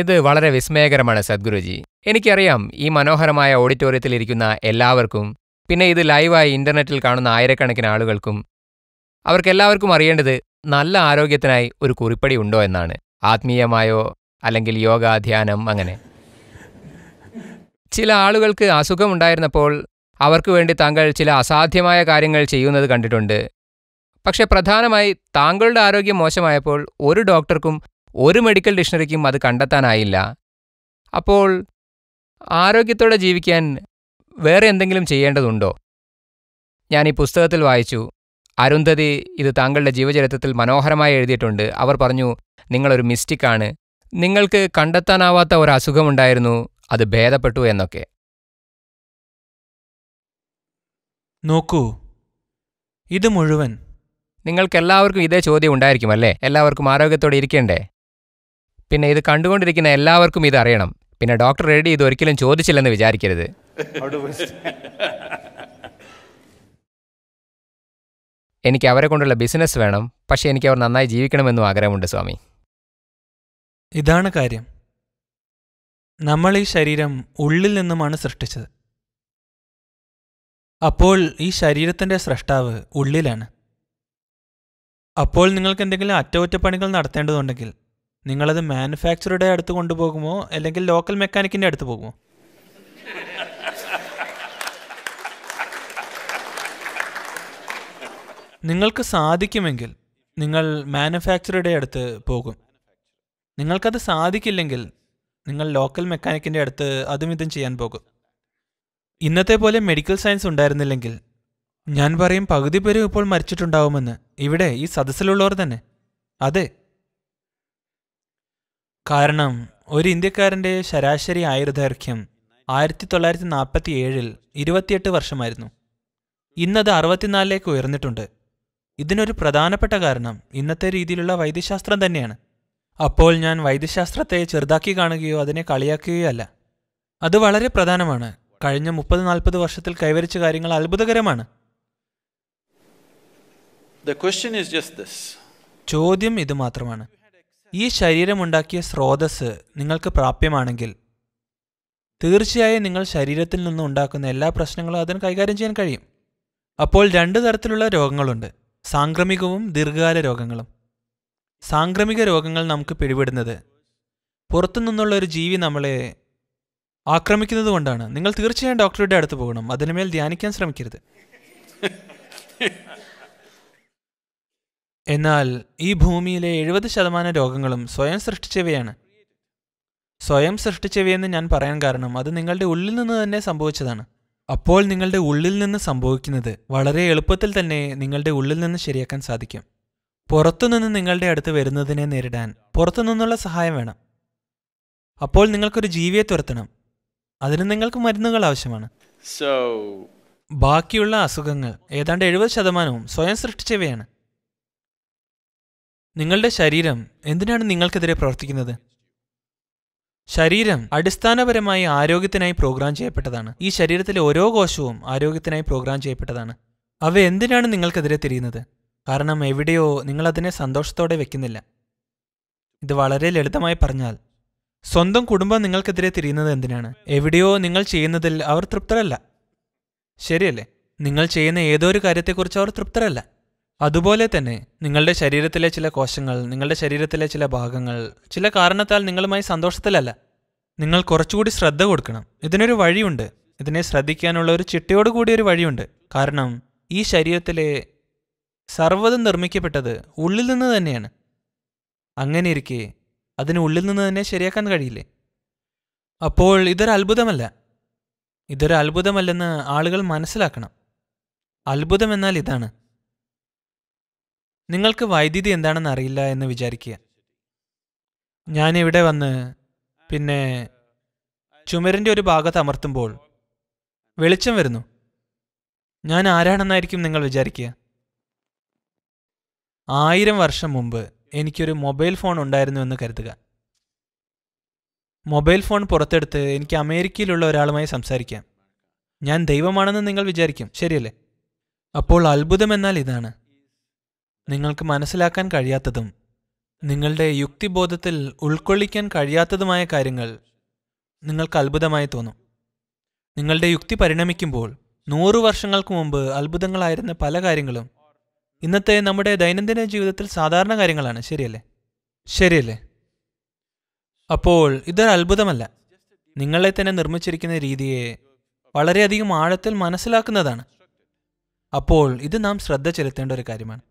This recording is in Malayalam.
ഇത് വളരെ വിസ്മയകരമാണ് സദ്ഗുരുജി എനിക്കറിയാം ഈ മനോഹരമായ ഓഡിറ്റോറിയത്തിൽ ഇരിക്കുന്ന എല്ലാവർക്കും പിന്നെ ഇത് ലൈവായി ഇന്റർനെറ്റിൽ കാണുന്ന ആയിരക്കണക്കിന് ആളുകൾക്കും അവർക്കെല്ലാവർക്കും അറിയേണ്ടത് നല്ല ആരോഗ്യത്തിനായി ഒരു കുറിപ്പടി ഉണ്ടോ എന്നാണ് ആത്മീയമായോ അല്ലെങ്കിൽ യോഗ ധ്യാനം അങ്ങനെ ചില ആളുകൾക്ക് അസുഖമുണ്ടായിരുന്നപ്പോൾ അവർക്ക് വേണ്ടി താങ്കൾ ചില അസാധ്യമായ കാര്യങ്ങൾ ചെയ്യുന്നത് കണ്ടിട്ടുണ്ട് പക്ഷെ പ്രധാനമായി താങ്കളുടെ ആരോഗ്യം മോശമായപ്പോൾ ഒരു ഡോക്ടർക്കും ഒരു മെഡിക്കൽ ഡിക്ഷണറിക്കും അത് കണ്ടെത്താനായില്ല അപ്പോൾ ആരോഗ്യത്തോടെ ജീവിക്കാൻ വേറെ എന്തെങ്കിലും ചെയ്യേണ്ടതുണ്ടോ ഞാൻ ഈ പുസ്തകത്തിൽ വായിച്ചു അരുന്ധതി ഇത് താങ്കളുടെ ജീവചരിത്രത്തിൽ മനോഹരമായി എഴുതിയിട്ടുണ്ട് അവർ പറഞ്ഞു നിങ്ങളൊരു മിസ്റ്റിക്കാണ് നിങ്ങൾക്ക് കണ്ടെത്താനാവാത്ത ഒരു അസുഖമുണ്ടായിരുന്നു അത് ഭേദപ്പെട്ടു എന്നൊക്കെ നോക്കൂ ഇത് മുഴുവൻ നിങ്ങൾക്കെല്ലാവർക്കും ഇതേ ചോദ്യം ഉണ്ടായിരിക്കും അല്ലേ എല്ലാവർക്കും ആരോഗ്യത്തോടെ ഇരിക്കണ്ടേ പിന്നെ ഇത് കണ്ടുകൊണ്ടിരിക്കുന്ന എല്ലാവർക്കും ഇത് അറിയണം പിന്നെ ഡോക്ടർ റെഡി ഇത് ഒരിക്കലും ചോദിച്ചില്ലെന്ന് വിചാരിക്കരുത് എനിക്ക് അവരെ കൊണ്ടുള്ള ബിസിനസ് വേണം പക്ഷേ എനിക്ക് അവർ നന്നായി ജീവിക്കണമെന്നും ആഗ്രഹമുണ്ട് സ്വാമി ഇതാണ് കാര്യം നമ്മൾ ഈ ശരീരം ഉള്ളിൽ നിന്നുമാണ് സൃഷ്ടിച്ചത് അപ്പോൾ ഈ ശരീരത്തിൻ്റെ സൃഷ്ടാവ് ഉള്ളിലാണ് അപ്പോൾ നിങ്ങൾക്ക് എന്തെങ്കിലും അറ്റകുറ്റപ്പണികൾ നടത്തേണ്ടതുണ്ടെങ്കിൽ നിങ്ങളത് മാനുഫാക്ചറുടെ അടുത്ത് കൊണ്ടുപോകുമോ അല്ലെങ്കിൽ ലോക്കൽ മെക്കാനിക്കിൻ്റെ അടുത്ത് പോകുമോ നിങ്ങൾക്ക് സാധിക്കുമെങ്കിൽ നിങ്ങൾ മാനുഫാക്ചറുടെ അടുത്ത് പോകും നിങ്ങൾക്കത് സാധിക്കില്ലെങ്കിൽ നിങ്ങൾ ലോക്കൽ മെക്കാനിക്കിൻ്റെ അടുത്ത് അതും ഇതും ചെയ്യാൻ പോകും ഇന്നത്തെ പോലെ മെഡിക്കൽ സയൻസ് ഉണ്ടായിരുന്നില്ലെങ്കിൽ ഞാൻ പറയും പകുതി പേരും ഇപ്പോൾ മരിച്ചിട്ടുണ്ടാവുമെന്ന് ഇവിടെ ഈ സദസ്സിലുള്ളവർ തന്നെ അതെ കാരണം ഒരു ഇന്ത്യക്കാരൻ്റെ ശരാശരി ആയുർദൈർഘ്യം ആയിരത്തി തൊള്ളായിരത്തി നാൽപ്പത്തി ഏഴിൽ ഇരുപത്തിയെട്ട് വർഷമായിരുന്നു ഇന്നത് അറുപത്തിനാലിലേക്ക് ഉയർന്നിട്ടുണ്ട് ഇതിനൊരു പ്രധാനപ്പെട്ട കാരണം ഇന്നത്തെ രീതിയിലുള്ള വൈദ്യശാസ്ത്രം തന്നെയാണ് അപ്പോൾ ഞാൻ വൈദ്യശാസ്ത്രത്തെ ചെറുതാക്കി കാണുകയോ അതിനെ കളിയാക്കുകയോ അല്ല അത് വളരെ പ്രധാനമാണ് കഴിഞ്ഞ മുപ്പത് നാൽപ്പത് വർഷത്തിൽ കൈവരിച്ച കാര്യങ്ങൾ അത്ഭുതകരമാണ് ചോദ്യം ഇത് മാത്രമാണ് ഈ ശരീരമുണ്ടാക്കിയ സ്രോതസ് നിങ്ങൾക്ക് പ്രാപ്യമാണെങ്കിൽ തീർച്ചയായും നിങ്ങൾ ശരീരത്തിൽ നിന്ന് ഉണ്ടാക്കുന്ന എല്ലാ പ്രശ്നങ്ങളും അതിന് കൈകാര്യം ചെയ്യാൻ കഴിയും അപ്പോൾ രണ്ട് തരത്തിലുള്ള രോഗങ്ങളുണ്ട് സാംക്രമികവും ദീർഘകാല രോഗങ്ങളും സാംക്രമിക രോഗങ്ങൾ നമുക്ക് പിടിപെടുന്നത് പുറത്തു നിന്നുള്ള ഒരു ജീവി നമ്മളെ ആക്രമിക്കുന്നത് കൊണ്ടാണ് നിങ്ങൾ തീർച്ചയായും ഡോക്ടറുടെ അടുത്ത് പോകണം അതിനുമേൽ ധ്യാനിക്കാൻ ശ്രമിക്കരുത് എന്നാൽ ഈ ഭൂമിയിലെ എഴുപത് ശതമാനം രോഗങ്ങളും സ്വയം സൃഷ്ടിച്ചവയാണ് സ്വയം സൃഷ്ടിച്ചവയെന്ന് ഞാൻ പറയാൻ കാരണം അത് നിങ്ങളുടെ ഉള്ളിൽ നിന്ന് തന്നെ സംഭവിച്ചതാണ് അപ്പോൾ നിങ്ങളുടെ ഉള്ളിൽ നിന്ന് സംഭവിക്കുന്നത് വളരെ എളുപ്പത്തിൽ തന്നെ നിങ്ങളുടെ ഉള്ളിൽ നിന്ന് ശരിയാക്കാൻ സാധിക്കും പുറത്തുനിന്ന് നിങ്ങളുടെ അടുത്ത് വരുന്നതിനെ നേരിടാൻ പുറത്തുനിന്നുള്ള സഹായം വേണം അപ്പോൾ നിങ്ങൾക്കൊരു ജീവിയെ തുരത്തണം അതിന് നിങ്ങൾക്ക് മരുന്നുകൾ ആവശ്യമാണ് ബാക്കിയുള്ള അസുഖങ്ങൾ ഏതാണ്ട് എഴുപത് ശതമാനവും സ്വയം സൃഷ്ടിച്ചവയാണ് നിങ്ങളുടെ ശരീരം എന്തിനാണ് നിങ്ങൾക്കെതിരെ പ്രവർത്തിക്കുന്നത് ശരീരം അടിസ്ഥാനപരമായി ആരോഗ്യത്തിനായി പ്രോഗ്രാം ചെയ്യപ്പെട്ടതാണ് ഈ ശരീരത്തിലെ ഓരോ കോശവും ആരോഗ്യത്തിനായി പ്രോഗ്രാം ചെയ്യപ്പെട്ടതാണ് അവ എന്തിനാണ് നിങ്ങൾക്കെതിരെ തിരിയുന്നത് കാരണം എവിടെയോ നിങ്ങൾ അതിനെ സന്തോഷത്തോടെ വെക്കുന്നില്ല ഇത് വളരെ ലളിതമായി പറഞ്ഞാൽ സ്വന്തം കുടുംബം നിങ്ങൾക്കെതിരെ തിരിയുന്നത് എന്തിനാണ് എവിടെയോ നിങ്ങൾ ചെയ്യുന്നതിൽ അവർ തൃപ്തരല്ല ശരിയല്ലേ നിങ്ങൾ ചെയ്യുന്ന ഏതോ ഒരു കാര്യത്തെക്കുറിച്ച് അവർ തൃപ്തരല്ല അതുപോലെ തന്നെ നിങ്ങളുടെ ശരീരത്തിലെ ചില കോശങ്ങൾ നിങ്ങളുടെ ശരീരത്തിലെ ചില ഭാഗങ്ങൾ ചില കാരണത്താൽ നിങ്ങളുമായി സന്തോഷത്തിലല്ല നിങ്ങൾ കുറച്ചുകൂടി ശ്രദ്ധ കൊടുക്കണം ഇതിനൊരു വഴിയുണ്ട് ഇതിനെ ശ്രദ്ധിക്കാനുള്ള ഒരു ചിട്ടയോട് കൂടിയൊരു വഴിയുണ്ട് കാരണം ഈ ശരീരത്തിലെ സർവ്വതും നിർമ്മിക്കപ്പെട്ടത് ഉള്ളിൽ നിന്ന് തന്നെയാണ് അങ്ങനെ ഇരിക്കെ അതിന് ഉള്ളിൽ നിന്ന് തന്നെ ശരിയാക്കാൻ കഴിയില്ലേ അപ്പോൾ ഇതൊരു അത്ഭുതമല്ല ഇതൊരു അത്ഭുതമല്ലെന്ന് ആളുകൾ മനസ്സിലാക്കണം അത്ഭുതം എന്നാൽ ഇതാണ് നിങ്ങൾക്ക് വൈദ്യുതി എന്താണെന്ന് അറിയില്ല എന്ന് വിചാരിക്കുക ഞാനിവിടെ വന്ന് പിന്നെ ചുമരിൻ്റെ ഒരു ഭാഗത്ത് അമർത്തുമ്പോൾ വെളിച്ചം വരുന്നു ഞാൻ ആരാണെന്നായിരിക്കും നിങ്ങൾ വിചാരിക്കുക ആയിരം വർഷം മുമ്പ് എനിക്കൊരു മൊബൈൽ ഫോൺ ഉണ്ടായിരുന്നു എന്ന് കരുതുക മൊബൈൽ ഫോൺ പുറത്തെടുത്ത് എനിക്ക് അമേരിക്കയിലുള്ള ഒരാളുമായി സംസാരിക്കാം ഞാൻ ദൈവമാണെന്ന് നിങ്ങൾ വിചാരിക്കും ശരിയല്ലേ അപ്പോൾ അത്ഭുതം എന്നാൽ ഇതാണ് നിങ്ങൾക്ക് മനസ്സിലാക്കാൻ കഴിയാത്തതും നിങ്ങളുടെ യുക്തിബോധത്തിൽ ഉൾക്കൊള്ളിക്കാൻ കഴിയാത്തതുമായ കാര്യങ്ങൾ നിങ്ങൾക്ക് അത്ഭുതമായി തോന്നും നിങ്ങളുടെ യുക്തി പരിണമിക്കുമ്പോൾ നൂറു വർഷങ്ങൾക്ക് മുമ്പ് അത്ഭുതങ്ങളായിരുന്ന പല കാര്യങ്ങളും ഇന്നത്തെ നമ്മുടെ ദൈനംദിന ജീവിതത്തിൽ സാധാരണ കാര്യങ്ങളാണ് ശരിയല്ലേ ശരിയല്ലേ അപ്പോൾ ഇതൊരു അത്ഭുതമല്ല നിങ്ങളെ തന്നെ നിർമ്മിച്ചിരിക്കുന്ന രീതിയെ വളരെയധികം ആഴത്തിൽ മനസ്സിലാക്കുന്നതാണ് അപ്പോൾ ഇത് നാം ശ്രദ്ധ ചെലുത്തേണ്ട ഒരു കാര്യമാണ്